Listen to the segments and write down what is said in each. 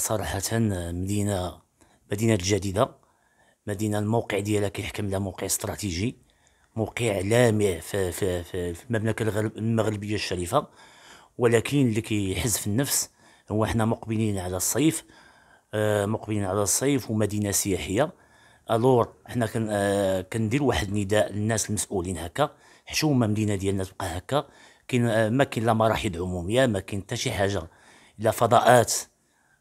صراحة مدينة مدينة جديدة مدينة الموقع ديالها كيحكم لها موقع استراتيجي موقع لامع في, في, في, المملكة المغربية الشريفة ولكن اللي كيحز في النفس هو حنا مقبلين على الصيف آه، مقبلين على الصيف ومدينة سياحية الور حنا كن آه، كندير واحد النداء للناس المسؤولين هكا حشومه مدينة ديالنا تبقى هكا كاين آه، ما كاين لا مراحيض عموميه ما كاين حتى شي حاجه لا فضاءات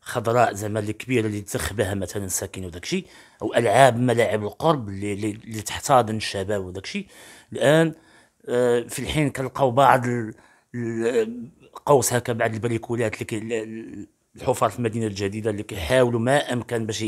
خضراء زعما الكبيره اللي بها مثلا ساكن وداك الشيء او العاب ملاعب القرب اللي, اللي تحتضن الشباب وداك الشيء الان آه، في الحين كنلقاو بعض قوس هكا بعض البريكولات اللي الحفر في المدينه الجديده اللي كيحاولوا ما امكن باش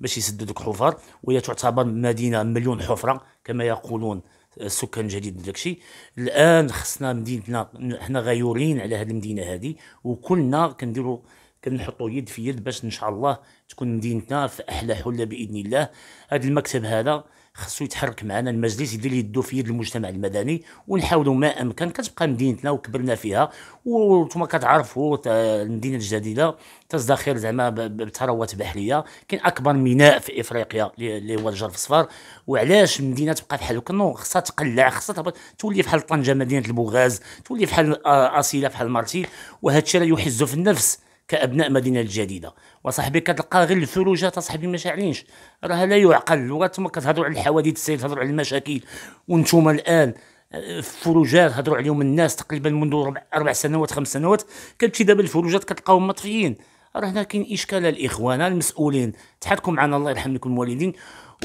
باش يسدوا ذوك الحفر وهي تعتبر مدينه مليون حفره كما يقولون السكان آه، الجديد داك الشيء الان خصنا مدينتنا حنا غيورين على هذه المدينه هذه وكلنا كنديروا كنحطوا يد في يد باش ان شاء الله تكون مدينتنا في احلى حله باذن الله هذا المكتب هذا خصو يتحرك معنا المجلس يدير يدو في يد المجتمع المدني ونحاولوا ما امكن كتبقى مدينتنا وكبرنا فيها وانتم كتعرفوا المدينه الجديده تزدخر زعما بثروات بحريه كاين اكبر ميناء في افريقيا اللي هو الجرف الصفار وعلاش المدينه تبقى بحال هكا نو خصها تقلع خصها تولي بحال طنجه مدينه البوغاز تولي بحال اصيله بحال مارتي وهذا الشيء يحز في النفس كابناء مدينه الجديده وصاحبي كتلقى غير الثلوجات صاحبي ما شاعلينش راه لا يعقل وتما كتهضروا على الحوادث السير تهضروا على المشاكل وانتم الان آه، الفروجات هضروا عليهم الناس تقريبا منذ ربع, أربع سنوات خمس سنوات كتمشي دابا الفروجات كتلقاهم مطفيين راه هنا كاين اشكال الاخوان المسؤولين تحركم معنا الله يرحم لكم الوالدين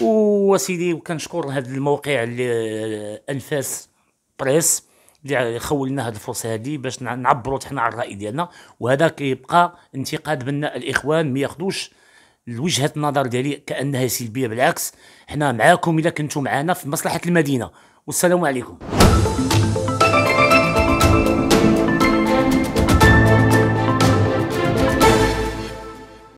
وسيدي وكنشكر هذا الموقع اللي انفاس آه، بريس اللي خول هذه الفرصه هذه باش نعبروا حنا على الراي ديالنا وهذا كيبقى انتقاد بنا الاخوان ما ياخذوش وجهه النظر ديالي كانها سلبيه بالعكس حنا معاكم الا كنتم معنا في مصلحه المدينه والسلام عليكم